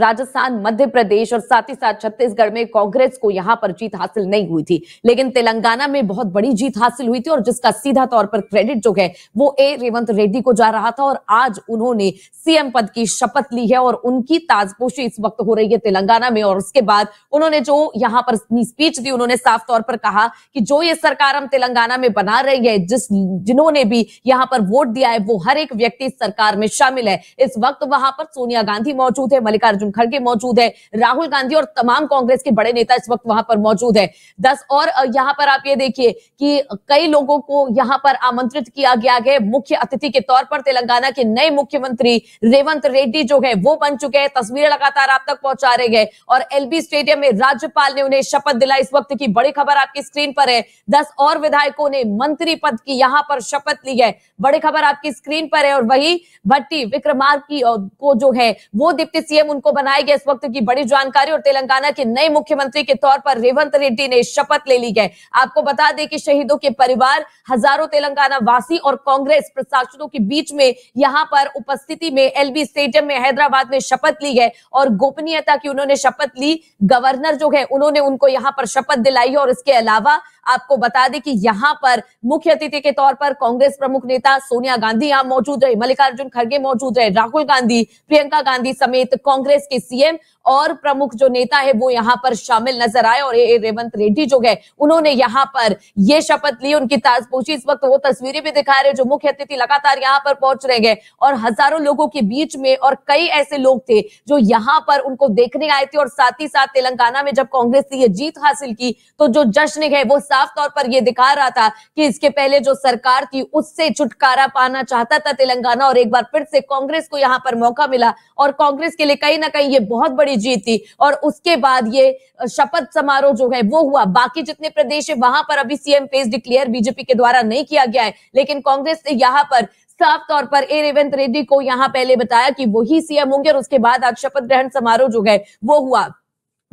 राजस्थान मध्य प्रदेश और साथ ही साथ छत्तीसगढ़ में कांग्रेस को यहां पर जीत हासिल नहीं हुई थी लेकिन तेलंगाना में बहुत बड़ी जीत हासिल हुई थी और जिसका सीधा तौर पर क्रेडिट जो है वो ए रेवंत रेड्डी को जा रहा था और आज उन्होंने सीएम पद की शपथ ली है और उनकी ताजपोशी इस वक्त हो रही है तेलंगाना में और उसके बाद उन्होंने जो यहाँ पर स्पीच दी उन्होंने साफ तौर पर कहा कि जो ये सरकार हम तेलंगाना में बना रही है जिस जिन्होंने भी यहाँ पर वोट दिया है वो हर एक व्यक्ति सरकार में शामिल है इस वक्त वहां पर सोनिया गांधी मौजूद है मल्लिकार्जुन खड़गे मौजूद है राहुल गांधी और तमाम कांग्रेस के बड़े नेता इस वक्त वहां पर मौजूद है दस और यहाँ पर आप ये देखिए कि कई लोगों को यहाँ पर आमंत्रित किया गया है मुख्य अतिथि के तौर पर तेलंगाना के नए मुख्यमंत्री रेवंत रेड्डी जो है वो बन चुके हैं तस्वीरें लगातार आप तक पहुंचा रहे हैं और एलबी स्टेडियम में राज्यपाल ने उन्हें शपथ दिलाई इस वक्त की बड़ी खबर आपकी स्क्रीन पर है दस और विधायकों ने मंत्री पद की यहाँ पर शपथ ली है बड़ी खबर आपकी स्क्रीन पर है और वही भट्टी विक्रमार्क की को जो है वो डिप्टी सीएम उनको बनाए गए इस वक्त की बड़ी जानकारी और तेलंगाना के नए मुख्यमंत्री के तौर पर रेवंत रेड्डी ने शपथ ले ली है आपको बता दें कि शहीदों के परिवार हजारों तेलंगाना वासी और कांग्रेस प्रशासनों के बीच में यहां पर उपस्थिति में एलबी स्टेडियम में हैदराबाद में शपथ ली है और गोपनीयता की उन्होंने शपथ ली गवर्नर जो है उन्होंने उनको यहाँ पर शपथ दिलाई और इसके अलावा आपको बता दें कि यहाँ पर मुख्य अतिथि के तौर पर कांग्रेस प्रमुख नेता सोनिया गांधी यहां मौजूद रहे मल्लिकार्जुन खड़गे मौजूद रहे राहुल गांधी प्रियंका गांधी समेत कांग्रेस कांग्रेस के सीएम और प्रमुख जो नेता है वो यहाँ पर शामिल नजर आए और रेवंत रेड्डी जो गए उन्होंने यहाँ पर ये शपथ ली उनकी ताज पूछी इस वक्त वो तस्वीरें भी दिखा रहे जो मुख्य अतिथि लगातार यहाँ पर पहुंच रहे गए और हजारों लोगों के बीच में और कई ऐसे लोग थे जो यहाँ पर उनको देखने आए थे और साथ ही साथ तेलंगाना में जब कांग्रेस ने ये जीत हासिल की तो जो जश्न है वो साफ तौर पर यह दिखा रहा था कि इसके पहले जो सरकार थी उससे छुटकारा पाना चाहता था तेलंगाना और एक बार फिर से कांग्रेस को यहाँ पर मौका मिला और कांग्रेस के लिए कहीं ना ना कहीं ये बहुत बड़ी जीत थी और उसके बाद ये शपथ समारोह जो है वो हुआ बाकी जितने प्रदेश है वहां पर अभी सीएम फेस डिक्लेयर बीजेपी के द्वारा नहीं किया गया है लेकिन कांग्रेस ने यहाँ पर साफ तौर पर ए रेवंत रेड्डी को यहाँ पहले बताया कि वही सीएम होंगे और उसके बाद आज शपथ ग्रहण समारोह जो है वो हुआ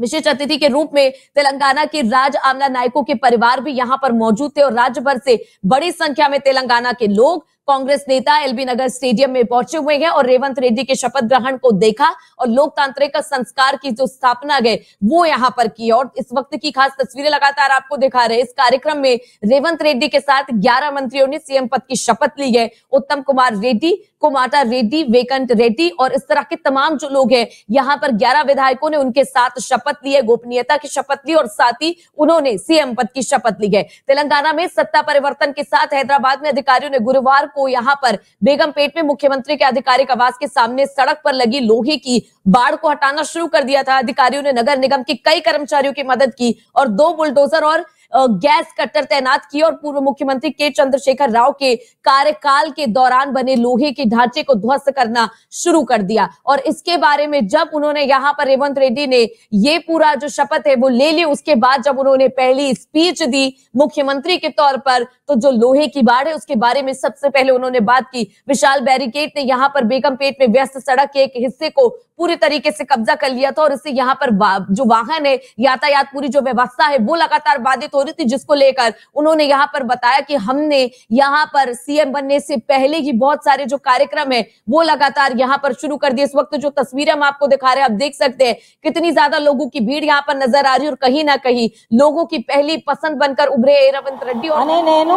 विशेष अतिथि के रूप में तेलंगाना के राज आमला नायकों के परिवार भी यहां पर मौजूद थे और राज्य भर से बड़ी संख्या में तेलंगाना के लोग कांग्रेस नेता एलबी नगर स्टेडियम में पहुंचे हुए हैं और रेवंत रेड्डी के शपथ ग्रहण को देखा और लोकतांत्रिक संस्कार की जो स्थापना गए वो यहाँ पर की और इस वक्त की खास तस्वीरें लगातार आपको दिखा रहे इस कार्यक्रम में रेवंत रेड्डी के साथ ग्यारह मंत्रियों ने सीएम पद की शपथ ली है उत्तम कुमार रेड्डी कुमाटा रेड्डी वेकंट रेड्डी और इस तरह के तमाम जो लोग हैं यहाँ पर ग्यारह विधायकों ने उनके साथ शपथ ली है गोपनीयता की शपथ ली और साथ ही उन्होंने सीएम पद की शपथ ली है तेलंगाना में सत्ता परिवर्तन के साथ हैदराबाद में अधिकारियों ने गुरुवार को यहां पर बेगमपेट में मुख्यमंत्री के आधिकारिक आवास के सामने सड़क पर लगी लोहे की बाढ़ को हटाना शुरू कर दिया था अधिकारियों ने नगर निगम के कई कर्मचारियों की मदद की और दो बुलडोजर और गैस कटर तैनात किए और पूर्व मुख्यमंत्री के चंद्रशेखर राव के कार्यकाल के दौरान बने लोहे के ढांचे को ध्वस्त करना शुरू कर दिया और इसके बारे में जब उन्होंने यहाँ पर रेवंत रेड्डी ने ये पूरा जो शपथ है वो ले ली उसके बाद जब उन्होंने पहली स्पीच दी मुख्यमंत्री के तौर पर तो जो लोहे की बाढ़ है उसके बारे में सबसे पहले उन्होंने बात की विशाल बैरिकेड ने यहाँ पर बेगमपेट में व्यस्त सड़क के एक हिस्से को पूरी तरीके से कब्जा कर लिया था और इससे यहाँ पर जो वाहन है यातायात पूरी जो व्यवस्था है वो लगातार बाधित अथॉरिटी जिसको लेकर उन्होंने यहाँ पर बताया कि हमने यहाँ पर सीएम बनने से पहले ही बहुत सारे जो कार्यक्रम है वो लगातार यहाँ पर शुरू कर दिए इस वक्त जो तस्वीरें हम आपको दिखा रहे हैं आप देख सकते हैं कितनी ज्यादा लोगों की भीड़ यहाँ पर नजर आ रही है और कहीं ना कहीं लोगों की पहली पसंद बनकर उभरे रेवंत रेड्डी और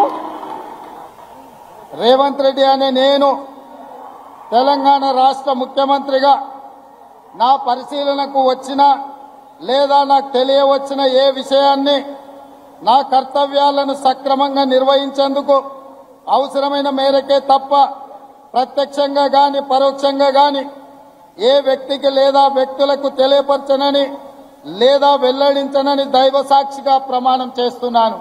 రేవంత్ రెడ్డి అనే నేను తెలంగాణ రాష్ట్ర ముఖ్యమంత్రిగా నా పరిశీలనకు వచ్చిన लेदा ना తెలియవచ్చిన ఏ విషయాన్ని నా కర్తవ్యాలను సక్రమంగా నిర్వహించేందుకు అవసరమైన మేరకే తప్ప ప్రత్యక్షంగా గాని పరోక్షంగా గాని ఏ వ్యక్తికి లేదా వ్యక్తులకు తెలియపరచనని లేదా వెల్లడించనని దైవ సాక్షిగా ప్రమాణం చేస్తున్నాను